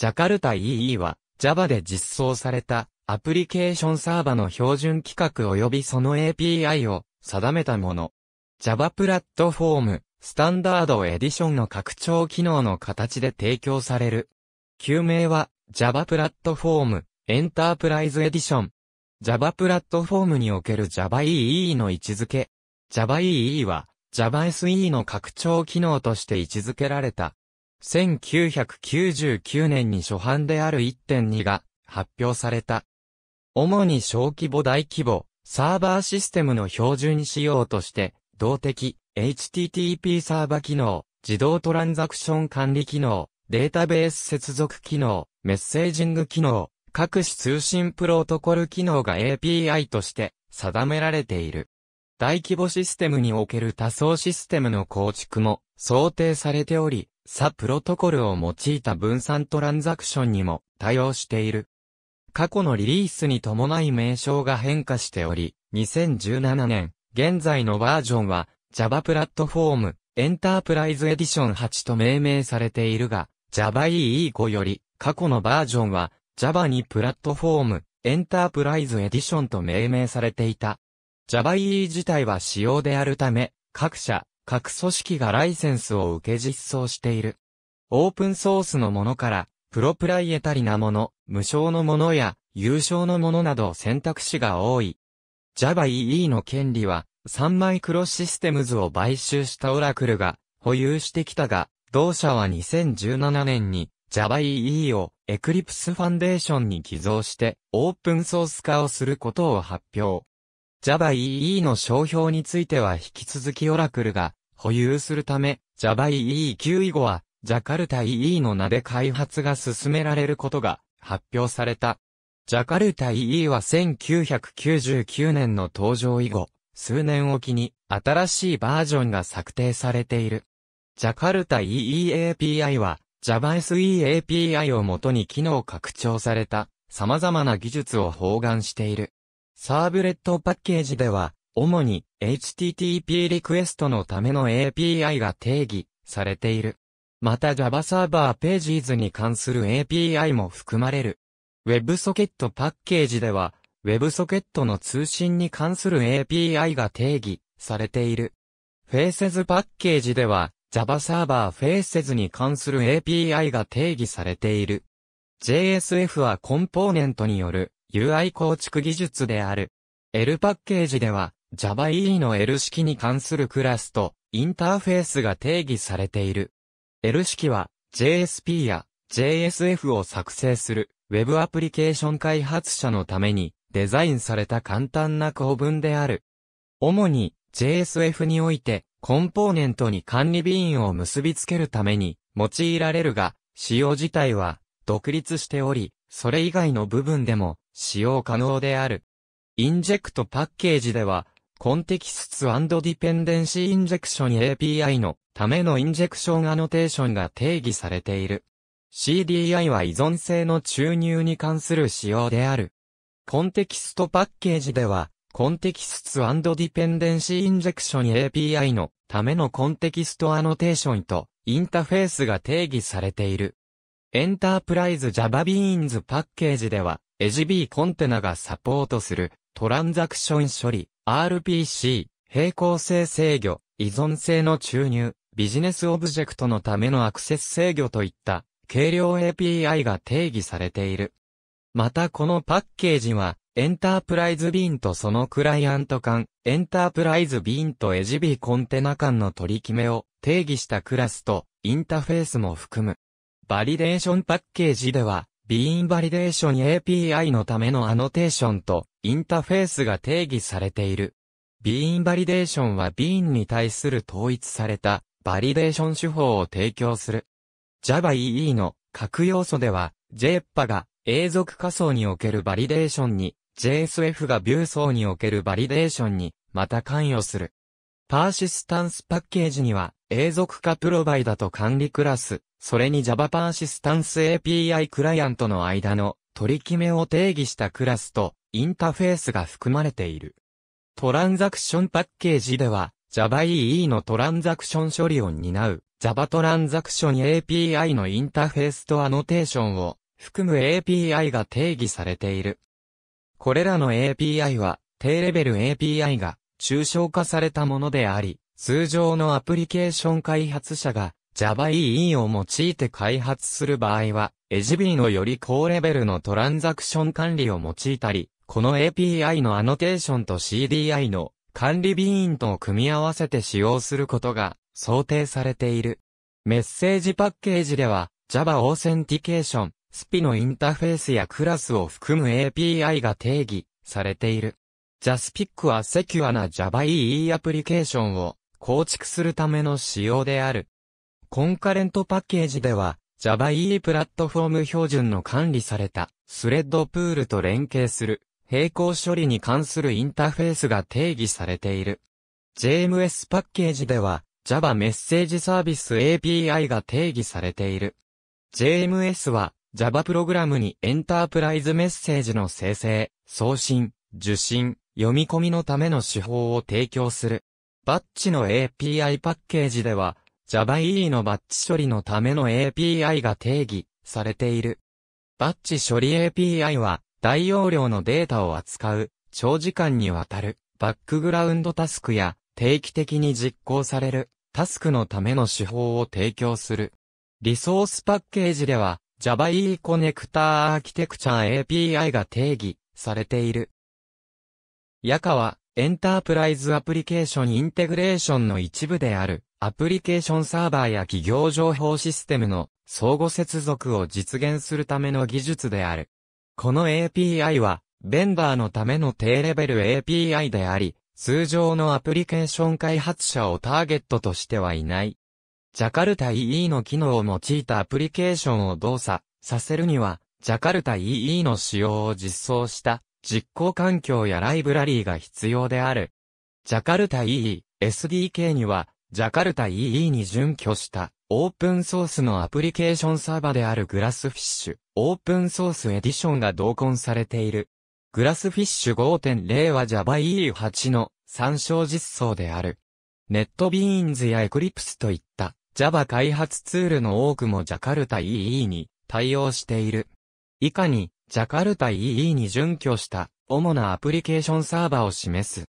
ジャカルタ EE は Java で実装されたアプリケーションサーバの標準規格及びその API を定めたもの。Java プラットフォーム、スタンダードエディションの拡張機能の形で提供される。旧名は Java プラットフォーム、エンタープライズエディション。Java プラットフォームにおける Java EE の位置づけ。Java EE は Java SE の拡張機能として位置づけられた1999年に初版である1.2が発表された。主に小規模大規模、サーバーシステムの標準仕様として、動的、HTTP サーバ機能、自動トランザクション管理機能、データベース接続機能、メッセージング機能、各種通信プロトコル機能が API として定められている。大規模システムにおける多層システムの構築も想定されており、サプロトコルを用いた分散トランザクションにも対応している。過去のリリースに伴い名称が変化しており、2017年、現在のバージョンは Java プラットフォームエンタープライズエディション8と命名されているが、Java EE5 より過去のバージョンは Java にプラットフォームエンタープライズエディションと命名されていた。Java EE 自体は仕様であるため、各社各組織がライセンスを受け実装している。オープンソースのものから、プロプライエタリなもの、無償のものや、有償のものなど選択肢が多い。Java EE の権利は、3マイクロシステムズを買収したオラクルが保有してきたが、同社は2017年に Java EE を Eclipse Foundation に寄贈してオープンソース化をすることを発表。Java EE の商標については引き続きオラクルが保有するため、ジャバ EE9 以後は、ジャカルタ EE の名で開発が進められることが発表された。ジャカルタ EE は1999年の登場以後、数年おきに新しいバージョンが策定されている。ジャカルタ EE API は Java SE API をもとに機能拡張された様々な技術を包含している。サーブレットパッケージでは主に HTTP リクエストのための API が定義されている。また Java Server Pages に関する API も含まれる。WebSocket パッケージでは WebSocket の通信に関する API が定義されている。Faces パッケージでは Java Server Faces に関する API が定義されている。JSF はコンポーネントによる UI 構築技術である。L パッケージでは JavaEE の L 式に関するクラスとインターフェースが定義されている。L 式は JSP や JSF を作成する Web アプリケーション開発者のためにデザインされた簡単な構文である。主に JSF においてコンポーネントに管理ビーンを結びつけるために用いられるが、使用自体は独立しており、それ以外の部分でも使用可能である。インジェクトパッケージではコンテキストディペンデンシーインジェクション API のためのインジェクションアノテーションが定義されている。CDI は依存性の注入に関する仕様である。コンテキストパッケージでは、コンテキストディペンデンシーインジェクション API のためのコンテキストアノテーションとインタフェースが定義されている。エンタープライズ Java Beans パッケージでは、エジビーコンテナがサポートするトランザクション処理、RPC、平行性制御、依存性の注入、ビジネスオブジェクトのためのアクセス制御といった、軽量 API が定義されている。またこのパッケージは、エンタープライズビーンとそのクライアント間、エンタープライズビーンとエジビーコンテナ間の取り決めを定義したクラスとインターフェースも含む。バリデーションパッケージでは、ビーンバリデーション API のためのアノテーションとインターフェースが定義されている。ビーンバリデーションはビーンに対する統一されたバリデーション手法を提供する。Java EE の各要素では JEPA が永続仮想におけるバリデーションに JSF がビュー層におけるバリデーションにまた関与する。パーシスタンスパッケージには、永続化プロバイダと管理クラス、それに Java パーシスタンス API クライアントの間の取り決めを定義したクラスとインターフェースが含まれている。トランザクションパッケージでは Java EE のトランザクション処理を担う Java トランザクション API のインターフェースとアノテーションを含む API が定義されている。これらの API は低レベル API が抽象化されたものであり、通常のアプリケーション開発者が JavaEE を用いて開発する場合は、e ビ b のより高レベルのトランザクション管理を用いたり、この API のアノテーションと CDI の管理ビーンとを組み合わせて使用することが想定されている。メッセージパッケージでは Java Authentication、スピのインターフェースやクラスを含む API が定義されている。ジャスピックはセキュアな Java EE アプリケーションを構築するための仕様である。コンカレントパッケージでは Java EE プラットフォーム標準の管理されたスレッドプールと連携する並行処理に関するインターフェースが定義されている。JMS パッケージでは Java メッセージサービス API が定義されている。JMS は Java プログラムにエンタープライズメッセージの生成、送信、受信、読み込みのための手法を提供する。バッチの API パッケージでは、JavaE のバッチ処理のための API が定義されている。バッチ処理 API は大容量のデータを扱う長時間にわたるバックグラウンドタスクや定期的に実行されるタスクのための手法を提供する。リソースパッケージでは JavaE コネクターアーキテクチャ API が定義されている。ヤカは、エンタープライズアプリケーションインテグレーションの一部である、アプリケーションサーバーや企業情報システムの相互接続を実現するための技術である。この API は、ベンダーのための低レベル API であり、通常のアプリケーション開発者をターゲットとしてはいない。ジャカルタ EE の機能を用いたアプリケーションを動作させるには、ジャカルタ EE の使用を実装した実行環境やライブラリーが必要である。ジャカルタ EE、SDK には、ジャカルタ EE に準拠したオープンソースのアプリケーションサーバであるグラスフィッシュ、オープンソースエディションが同梱されている。グラスフィッシュ5.0は Java EE8 の参照実装である。ネットビーンズやエクリプスといった Java 開発ツールの多くもジャカルタ EE に対応している。以下にジャカルタ EE に準拠した主なアプリケーションサーバを示す。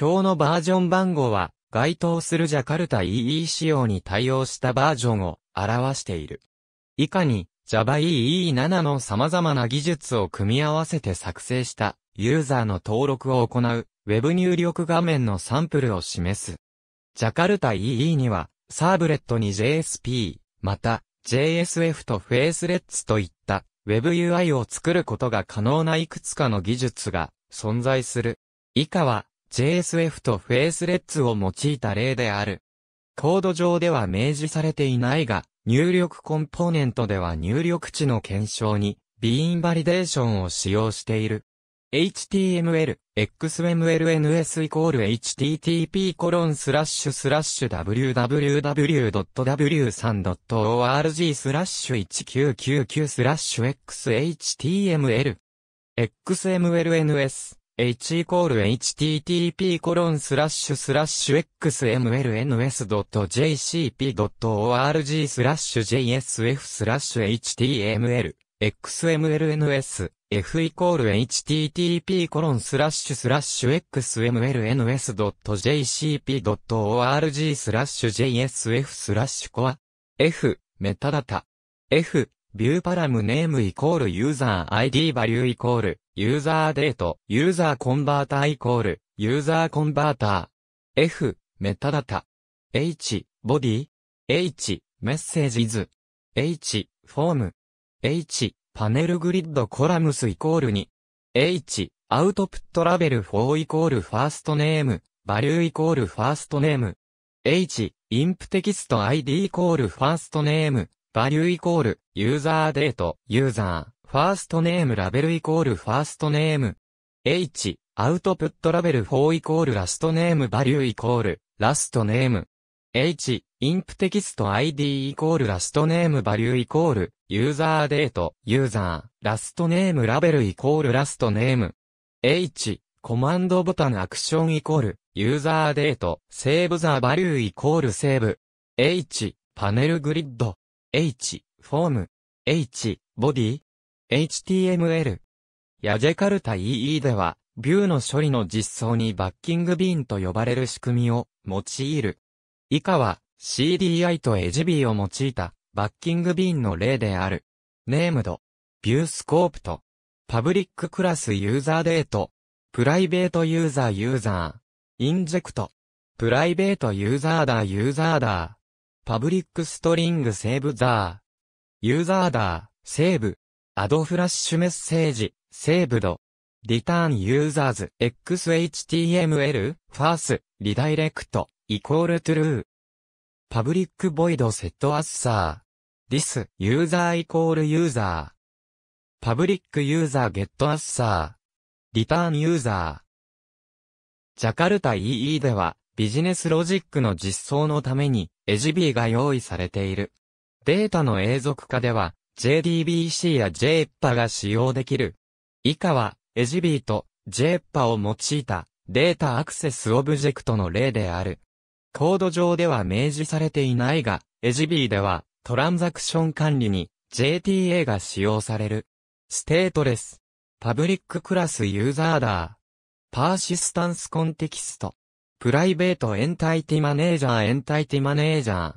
表のバージョン番号は該当するジャカルタ EE 仕様に対応したバージョンを表している。以下に Java EE7 の様々な技術を組み合わせて作成したユーザーの登録を行う Web 入力画面のサンプルを示す。ジャカルタ EE にはサーブレットに JSP、また JSF と FaceLets といっ WebUI を作ることが可能ないくつかの技術が存在する。以下は JSF と f a c e l e t s を用いた例である。コード上では明示されていないが、入力コンポーネントでは入力値の検証に、ビーンバリデーションを使用している。HTML、xmlns イコール http コロンスラッシュスラッシュ www.w3.org スラッシュ1999スラッシュ xhtml xmlns h イコール http コロンスラッシュスラッシュ xmlns.jcp.org スラッシュ jsf スラッシュ html XMLNS F イコール http コロンスラッシュスラッシュ xmlns.jcp.org スラッシュ jsf スラッシュコア F メタダタ F ビューパラムネームイコールユーザー ID バリューイコールユーザーデートユーザーコンバータイコールユーザーコンバーター F メタダタ H ボディ H メッセージズ H フォーム H、パネルグリッドコラムスイコールに、H、アウトプットラベル4イコールファーストネーム、バリューイコールファーストネーム。H、インプテキスト ID イコールファーストネーム、バリューイコール、ユーザーデート、ユーザー、ファーストネームラベルイコールファーストネーム。H、アウトプットラベル4イコールラストネームバリューイコール、ラストネーム。H、インプテキスト ID イコールラストネームバリューイコール、ユーザーデート、ユーザー、ラストネームラベルイコールラストネーム。H、コマンドボタンアクションイコール、ユーザーデート、セーブザーバリューイコールセーブ。H、パネルグリッド。H、フォーム。H、ボディ。HTML。ヤジェカルタ EE では、ビューの処理の実装にバッキングビーンと呼ばれる仕組みを用いる。以下は CDI とジ g b を用いたバッキングビーンの例である。ネームド、ビュースコープと、パブリッククラスユーザーデート、プライベートユーザーユーザー、インジェクト、プライベートユーザーダーユーザーダー、パブリックストリングセーブザー、ユーザーダー、セーブ、アドフラッシュメッセージ、セーブド、リターンユーザーズ、xhtml、ファース、リダイレクト、イコールトゥルー。パブリックボイドセットアッサー。this ユーザーイコールユーザー。パブリックユーザーゲットアッサー。リターンユーザー。ジャカルタ EE ではビジネスロジックの実装のためにジ g b が用意されている。データの永続化では JDBC や JEPA が使用できる。以下はジ g b と JEPA を用いたデータアクセスオブジェクトの例である。コード上では明示されていないが、ジ g b ではトランザクション管理に JTA が使用される。ステートレス。パブリッククラスユーザーダー。パーシスタンスコンテキスト。プライベートエンタイティマネージャーエンタイティマネージャー。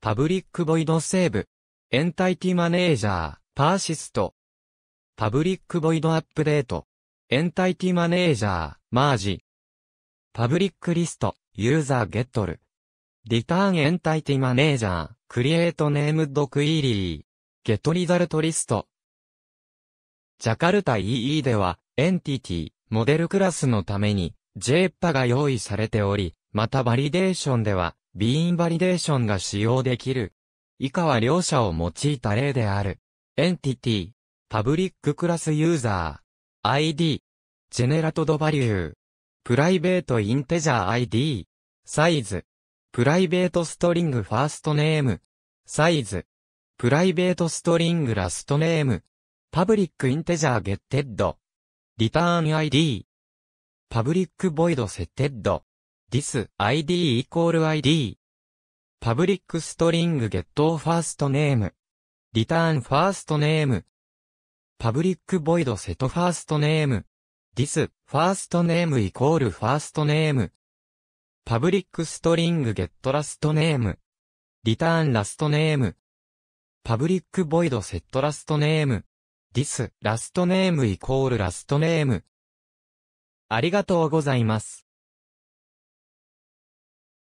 パブリックボイドセーブ。エンタイティマネージャー。パーシスト。パブリックボイドアップデート。エンタイティマネージャー。マージ。パブリックリスト。ユーザーゲットル。リターンエンタイティマネージャー、クリエイトネームドクイーリー、ゲトリザルトリスト。ジャカルタ EE では、エンティティ、モデルクラスのために、j p パが用意されており、またバリデーションでは、ビーンバリデーションが使用できる。以下は両者を用いた例である。エンティティ、パブリッククラスユーザー、ID、ジェネラトドバリュー、プライベートインテジャー ID、サイズ、プライベートストリングファーストネーム。サイズ。プライベートストリングラストネーム。パブリックインテジャーゲッテッド。リターン ID。パブリックボイドセッテッド。t h i ID イコール ID。パブリックストリングゲットファーストネーム。リターンファーストネーム。パブリックボイドセットファーストネーム。t h i ファーストネームイコールファーストネーム。パブリックストリングゲットラストネーム。リターンラストネーム。パブリックボイドセットラストネーム。ディスラストネームイコールラストネーム。ありがとうございます。